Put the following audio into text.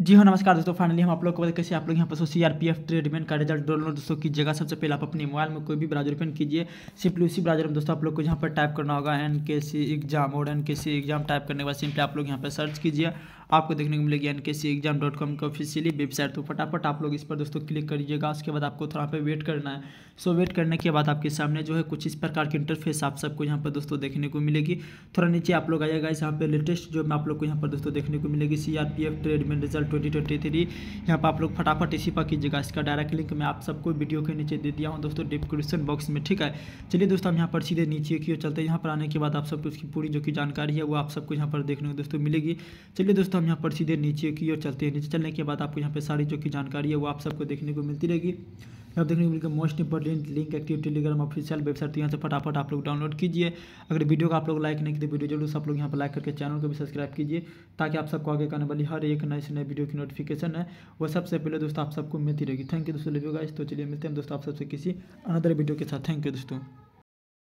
जी हाँ नमस्कार दोस्तों फाइनली हम आप लोग को बताए कैसे आप लोग यहाँ पर C R P F tradesman का रिजल्ट डाउनलोड दोस्तों कीजिएगा सबसे पहले आप अपने मोबाइल में कोई भी ब्राउजर ओपन कीजिए सिंपली उसी ब्राउजर में दोस्तों आप लोग को यहाँ पर टाइप करना होगा एन के सी एग्जाम और N K C exam type करने के बाद सिंपली आप लोग यहाँ पर सर्च कीजिए आपको देखने को मिलेगी N K C exam dot com की ऑफिशियली वेबसाइट तो फटाफट आप लोग इस पर दोस्तों क्लिक करिएगा उसके बाद आपको थोड़ा पे वेट करना है सो वेट करने के बाद आपके सामने जो है कुछ इस प्रकार की इंटरफेस आप सबको यहाँ पर दोस्तों देखने को मिलेगी थोड़ा नीचे आप लोग आइएगा यहाँ पर लेटेस्ट जो आप लोग को यहाँ पर दोस्तों देखने को मिलेगी C R P F trade में रिजल्ट ट्वेंटी ट्वेंटी थ्री यहाँ पर आप लोग फटाफट इसी पर कीजिएगा इसका डायरेक्ट लिंक मैं आप सबको वीडियो के नीचे दे दिया हूँ दोस्तों डिस्क्रिप्शन बॉक्स में ठीक है चलिए दोस्तों हम यहाँ पर सीधे नीचे की ओर चलते हैं यहाँ पर आने के बाद आप सबको उसकी पूरी जो कि जानकारी है वो आप सबको यहाँ पर देखने को दोस्तों मिलेगी चलिए दोस्तों हम यहाँ पर सीधे नीचे की ओर चलते हैं नीचे चलने के बाद आपको यहाँ पे सारी जो की जानकारी है वो आप सबको देखने को मिलती रहेगी यहाँ देखने को मिलेगा most important link active Telegram official website तो यहाँ से फटाफट आप लोग डाउनलोड कीजिए अगर वीडियो को आप लोग लाइक नहीं किए तो वीडियो जरूर आप लोग यहाँ पर लाइक करके चैनल को भी सब्सक्राइब कीजिए ताकि आप सबको आगे आने वाली हर एक नए से नए वीडियो की नोटिफिकेशन है वो सबसे पहले दोस्तों आप सबको मिलती रहेगी थैंक यू दोस्तों लिवियो गाइस तो चलिए मिलते हैं दोस्तों आप सबसे किसी अनदर वीडियो के साथ थैंक यू दोस्तों